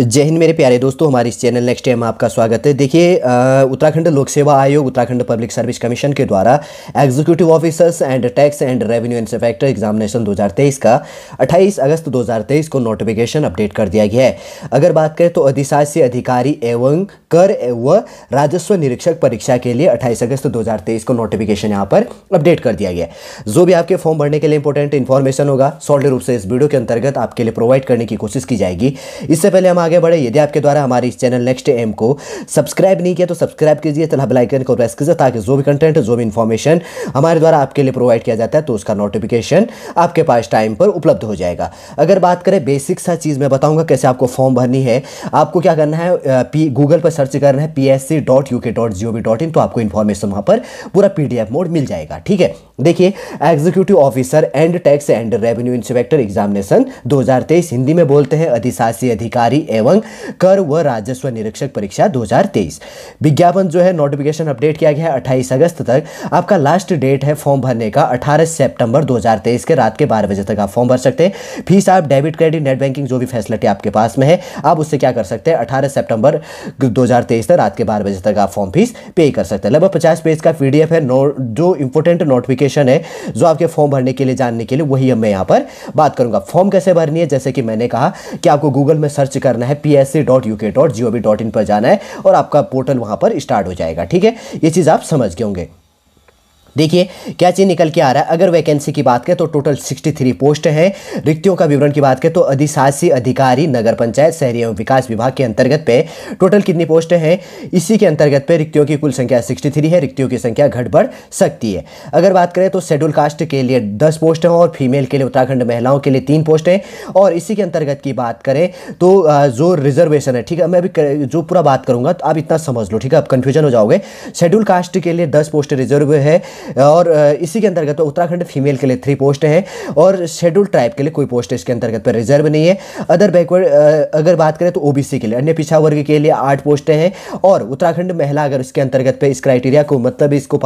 जय हिंद मेरे प्यारे दोस्तों हमारे इस चैनल नेक्स्ट टाइम आपका स्वागत है देखिए उत्तराखंड लोक सेवा आयोग उत्तराखंड पब्लिक सर्विस कमीशन के द्वारा executive officers and tax and revenue inspector examination 2023 का 28 अगस्त 2023 को नोटिफिकेशन अपडेट कर दिया गया है अगर बात करें तो अधिशासी अधिकारी एवं कर व राजस्व निरीक्षक परीक्षा के लिए अट्ठाईस अगस्त दो को नोटिफिकेशन यहाँ पर अपडेट कर दिया गया जो भी आपके फॉर्म भरने के लिए इंपॉर्टेंट इन्फॉर्मेशन होगा सॉल्ड रूप से इस वीडियो के अंतर्गत आपके लिए प्रोवाइड करने की कोशिश की जाएगी इससे पहले हम आगे बढ़े यदि आपके द्वारा हमारे इस चैनल नेक्स्ट एम को सब्सक्राइब नहीं किया तो सब्सक्राइब कीजिए तथा बेलाइकन को प्रेस कीजिए ताकि जो भी कंटेंट जो भी इन्फॉर्मेशन हमारे द्वारा आपके लिए प्रोवाइड किया जाता है तो उसका नोटिफिकेशन आपके पास टाइम पर उपलब्ध हो जाएगा अगर बात करें बेसिक सा चीज़ मैं बताऊँगा कैसे आपको फॉर्म भरनी है आपको क्या करना है पी गूगल पर सर्च करना है पी तो आपको इन्फॉर्मेशन वहाँ पर पूरा पी मोड मिल जाएगा ठीक है देखिए executive officer and tax and revenue inspector examination 2023 Hindi में बोलते हैं अधिशासी अधिकारी एवं कर व राजस्व निरीक्षक परीक्षा 2023 विज्ञापन जो है नोटिफिकेशन अपडेट किया गया है 28 अगस्त तक आपका लास्ट डेट है फॉर्म भरने का 18 सितंबर 2023 के रात के बारह बजे तक आप फॉर्म भर सकते हैं फीस आप डेबिट क्रेडिट नेट बैंकिंग जो भी फैसिलिटी आपके पास में है आप उससे क्या कर सकते हैं अठारह सेप्टेम्बर दो तक रात के बारह बजे तक आप फॉर्म फीस पे कर सकते हैं लगभग पचास पेज का पी है जो इंपोर्टेंट नोटिफिकेशन नोटिफिकेशन है जो आपके फॉर्म भरने के लिए जानने के लिए वही मैं यहाँ पर बात करूंगा फॉर्म कैसे भरनी है जैसे कि मैंने कहा कि आपको गूगल में सर्च करना है P dot dot dot in पर जाना है और आपका पोर्टल वहाँ पर स्टार्ट हो जाएगा ठीक है ये चीज़ आप समझ गए होंगे देखिए क्या चीज़ निकल के आ रहा है अगर वैकेंसी की बात करें तो टोटल 63 पोस्ट है रिक्तियों का विवरण की बात करें तो अधिशासी अधिकारी नगर पंचायत शहरी एवं विकास विभाग के अंतर्गत पे टोटल कितनी पोस्ट है इसी के अंतर्गत पे रिक्तियों की कुल संख्या 63 है रिक्तियों की संख्या घट बढ़ सकती है अगर बात करें तो शेड्यूल कास्ट के लिए दस पोस्ट हैं और फीमेल के लिए उत्तराखंड महिलाओं के लिए तीन पोस्ट हैं और इसी के अंतर्गत की बात करें तो जो रिजर्वेशन है ठीक है मैं अभी जो पूरा बात करूँगा तो आप इतना समझ लो ठीक है आप कन्फ्यूजन हो जाओगे शेड्यूल कास्ट के लिए दस पोस्ट रिजर्व है और इसी के अंतर्गत तो उत्तराखंड फीमेल के लिए थ्री पोस्ट हैं और शेड्यूल ट्राइब के लिए कोई पोस्ट इसके अंतर्गत पर रिजर्व नहीं है अदर बैकवर्ड अगर बात करें तो ओबीसी के लिए अन्य पिछड़ा वर्ग के लिए आठ पोस्ट हैं और उत्तराखंड महिला अगर इसके अंतर्गत पर इस क्राइटेरिया को मतलब इसको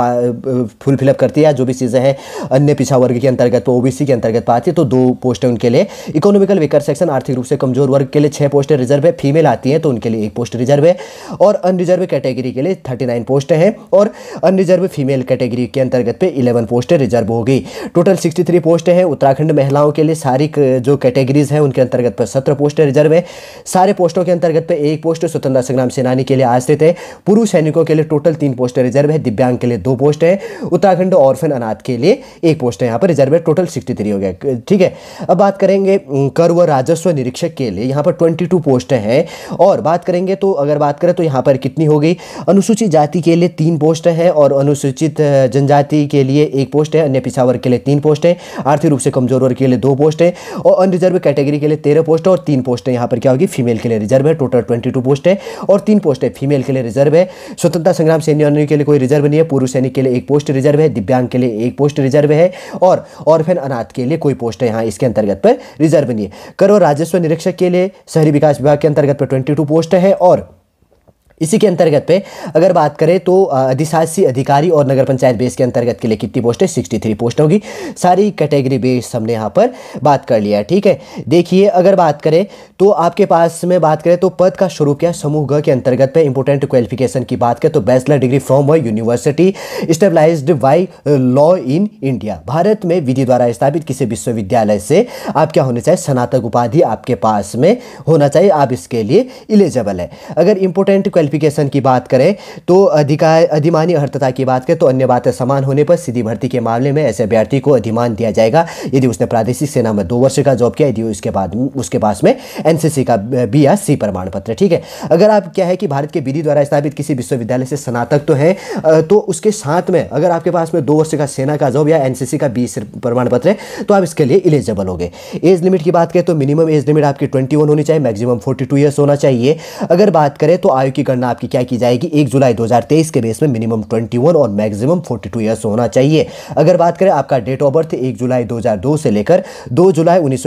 फुलफिलअप करती है जो भी चीज़ें हैं अन्य पिछड़ा वर्ग के अंतर्गत ओ तो के अंतर्गत पाती है तो दो पोस्टें उनके लिए इकोनॉमिकल विकर सेक्शन आर्थिक रूप से कमजोर वर्ग के लिए छः पोस्टें रिजर्व है फीमेल आती हैं तो उनके लिए एक पोस्ट रिजर्व है और अनरिजर्व कैटेगरी के लिए थर्टी पोस्टें हैं और अनरिजर्व फीमेल कैटेगरी के अंतर्गत पे 11 पोस्टें रिजर्व होगी टोटल 63 पोस्टें हैं उत्तराखंड महिलाओं के लिए सारी जो कैटेगरीज हैं उनके अंतर्गत पर सत्रह पोस्टें रिजर्व है सारे पोस्टों के अंतर्गत पर एक पोस्ट स्वतंत्रता संग्राम सेनानी के लिए आश्रित है पुरुष सैनिकों के लिए टोटल तीन पोस्टें रिजर्व है दिव्यांग के लिए दो पोस्ट है उत्तराखंड ऑर्फन अनाथ के लिए एक पोस्ट है यहाँ पर रिजर्व है टोटल सिक्सटी हो गया ठीक है अब बात करेंगे कर व राजस्व निरीक्षक के लिए यहाँ पर ट्वेंटी पोस्टें हैं और बात करेंगे तो अगर बात करें तो यहाँ पर कितनी हो गई अनुसूचित जाति के लिए तीन पोस्ट हैं और अनुसूचित जनजाति जनजाति के लिए एक पोस्ट है अन्य पिछा वर्ग के लिए तीन पोस्ट है आर्थिक रूप से कमजोर वर्ग के लिए दो पोस्ट है और अनरिजर्व कैटेगरी के लिए तेरह पोस्ट है और तीन पोस्ट है यहाँ पर क्या होगी फीमेल के लिए रिजर्व है टोटल ट्वेंटी पोस्ट है और तीन पोस्ट है फीमेल के लिए रिजर्व है स्वतंत्रता संग्राम सैन्य के लिए कोई रिजर्व नहीं है पूर्व सैनिक के लिए एक पोस्ट रिजर्व है दिव्यांग के लिए एक पोस्ट रिजर्व है और ऑर्फेन अनाथ के लिए कोई पोस्ट है यहाँ इसके अंतर्गत पर रिजर्व नहीं है करो राजस्व निरीक्षक के लिए शहरी विकास विभाग के अंतर्गत पर ट्वेंटी पोस्ट है और इसी के अंतर्गत पे अगर बात करें तो अधिशासी अधिकारी और नगर पंचायत बेस के अंतर्गत के लिए कितनी पोस्ट है सिक्सटी थ्री पोस्ट होगी सारी कैटेगरी बेस हमने यहाँ पर बात कर लिया है ठीक है देखिए अगर बात करें तो आपके पास में बात करें तो पद का शुरू किया समूह ग के अंतर्गत पे इंपोर्टेंट क्वालिफिकेशन की बात करें तो bachelor degree from Y university stabilise by law in India Bharat में विधि द्वारा स्थापित किसी विश्वविद्यालय से आप क्या होने चाहिए स्नातक उपाधि आपके पास में होना चाहिए आप इसके लिए एलिजिबल है अगर इंपोर्टेंट क्वालिफिक क्वालिफिकेशन की बात करें तो अधिकार अधिमानी अर्थता की बात करें तो अन्य बातें समान होने पर सीधी भर्ती के मामले में ऐसे अभ्यर्थी को अधिमान दिया जाएगा यदि उसने प्रादेशिक सेना में दो वर्ष का जॉब किया यदि उसके बाद उसके पास में एनसीसी का बी या सी प्रमाण पत्र ठीक है अगर आप क्या है कि भारत के विधि द्वारा स्थापित किसी विश्वविद्यालय से स्नातक तो है तो उसके साथ में अगर आपके पास में दो वर्ष का सेना का जॉब या एनसीसी का बी प्रमाण पत्र है तो आप इसके लिए इलिजिबल हो गए एज लिमिट की बात करें तो मिनिमम एज लिमिट आपकी ट्वेंटी होनी चाहिए मैक्सिमम फोर्टी ईयर्स होना चाहिए अगर बात करें तो आयु की करना आपकी क्या की जाएगी एक जुलाई 2023 के बेस में मिनिमम 21 और मैक्सिमम 42 ईयर्स होना चाहिए अगर बात करें आपका डेट ऑफ बर्थ एक जुलाई 2002 से लेकर 2 जुलाई उन्नीस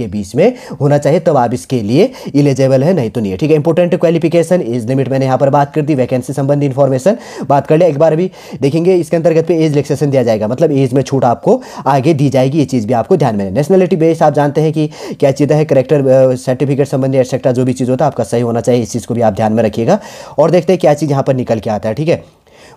के बीच में होना चाहिए तब आप इसके लिए इलिजिबल है नहीं तो नहीं है ठीक है इंपॉर्टेंट क्वालिफिकेशन एज लिमिट मैंने यहाँ पर बात कर दी वैकेंसी संबंधी इन्फॉर्मेशन बात कर लिया एक बार भी देखेंगे इसके अंतर्गत पे एज रिलेक्सेशन दिया जाएगा मतलब एज में छूट आपको आगे दी जाएगी ये चीज़ भी आपको ध्यान में नेशनलिटी बेस आप जानते हैं कि क्या चीज़ है करेक्टर सर्टिफिकेट संबंधी एक्सेट्रा जो भी चीज़ होता है आपका सही होना चाहिए इस चीज़ को भी आप ध्यान में रखिएगा और देखते हैं क्या चीज़ यहाँ पर निकल के आता है ठीक है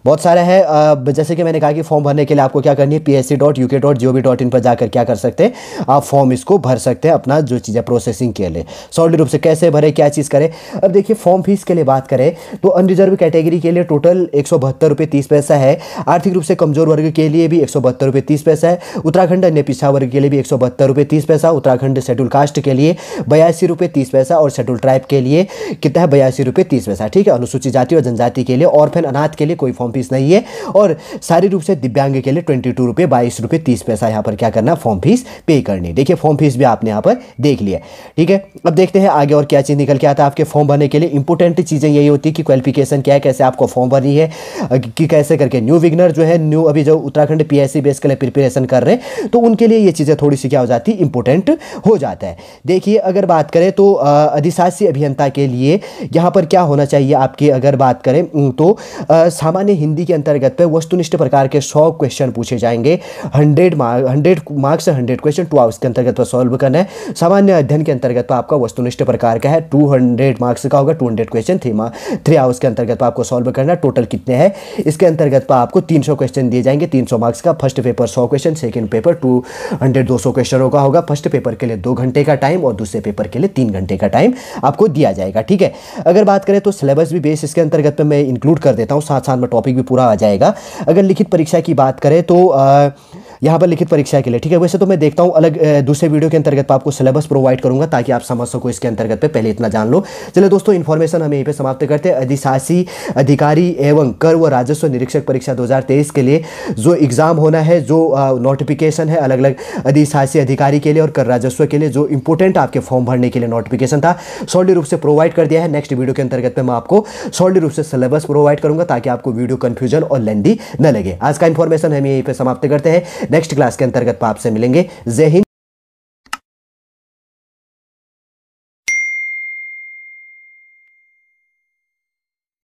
बहुत सारे है जैसे कि मैंने कहा कि फॉर्म भरने के लिए आपको क्या करनी है P S C dot U K dot G O V dot in पर जाकर क्या कर सकते हैं आप फॉर्म इसको भर सकते हैं अपना जो चीज़ें प्रोसेसिंग के लिए सॉलिड रूप से कैसे भरे क्या चीज़ करें अब देखिए फॉर्म फीस के लिए बात करें तो अनरिजर्व कैटेगरी के लिए टोटल एक सौ बहत्तर रुपये तीस पैसा है आर्थिक रूप से कमजोर वर्ग के लिए भी एक सौ रुपये तीस पैसा है उत्तराखंड अन्य पिछड़ा वर्ग के लिए भी एक सौ बहत्तर रुपये तीस पैसा उत्तराखंड शेड्यूल कास्ट के लिए बयासी रुपये तीस पैसा और शेड्यूल ट्राइब के लिए कितना है बयासी रुपये तीस पैसा ठीक है अनुसूचित जाति और जनजाति के लिए और फिर अनाथ के लिए कोई फॉर्म फीस नहीं है और सारे रूप से दिव्यांग के लिए ट्वेंटी टू रुपये बाईस रुपये तीस पैसा यहाँ पर क्या करना फॉर्म फीस पे करनी देखिए फॉर्म फीस भी आपने यहाँ पर देख लिया ठीक है अब देखते हैं आगे और क्या चीज़ निकल के आता है आपके फॉर्म भरने के लिए इंपॉर्टेंट चीज़ें यही होती है कि क्वालिफिकेशन क्या है कैसे आपको फॉर्म भरनी है कि कैसे करके न्यू विगनर जो है न्यू अभी जो उत्तराखंड पी एस बेस के लिए प्रिपरेशन कर रहे हैं तो उनके लिए ये चीज़ें थोड़ी सी क्या हो जाती है इंपॉर्टेंट हो जाता है देखिए अगर बात करें तो अधिशासी अभियंता के लिए यहाँ पर क्या होना चाहिए आपकी अगर बात करें तो सामान्य सामान्य हिंदी के अंतर्गत पे वस्तुनिष्ठ प्रकार के सौ क्वेश्चन पूछे जाएंगे hundred mark hundred marks hundred question two hours के अंतर्गत सॉल्व तो करना है सामान्य अध्ययन के अंतर्गत पर तो आपका वस्तुनिष्ठ प्रकार का है टू मार्क्स का होगा two question three mark three hours के अंतर्गत तो आपको सॉल्व करना टोटल कितने हैं इसके अंतर्गत पर आपको तीन क्वेश्चन दिए जाएंगे तीन मार्क्स का फर्स्ट पेपर सौ question second paper two hundred दो सौ क्वेश्चनों का होगा फर्स्ट पेपर के लिए दो घंटे का टाइम और दूसरे पेपर के लिए तीन घंटे का टाइम आपको दिया जाएगा ठीक है अगर बात करें तो सिलेबस भी बेस इसके अंतर्गत पे मैं इंक्लूड कर देता हूँ साथ साथ में टॉपिक भी पूरा आ जाएगा अगर लिखित परीक्षा की बात करें तो यहाँ पर लिखित परीक्षा के लिए ठीक है वैसे तो मैं देखता हूँ अलग दूसरे वीडियो के अंतर्गत आपको सिलेबस प्रोवाइड करूंगा ताकि आप समझ सको इसके अंतर्गत पे पहले इतना जान लो चले दोस्तों इन्फॉर्मेशन हम यहीं पर समाप्त करते हैं अधिशासी अधिकारी एवं कर व राजस्व निरीक्षक परीक्षा दो के लिए जो एग्ज़ाम होना है जो नोटिफिकेशन है अलग अलग अधिशासी अधिकारी के लिए और कर राजस्व के लिए जो इंपोर्टेंट आपके फॉर्म भरने के लिए नोटिफिकेशन था सॉलिड रूप से प्रोवाइड कर दिया है नेक्स्ट वीडियो के अंतर्गत में मैं आपको सॉलिड रूप से सिलेबस प्रोवाइड करूंगा ताकि आपको वीडियो कंफ्यूजन और लेंदी न लगे आज का इन्फॉर्मेशन हम यहीं पर समाप्त करते हैं नेक्स्ट क्लास के अंतर्गत आपसे मिलेंगे जय हिंद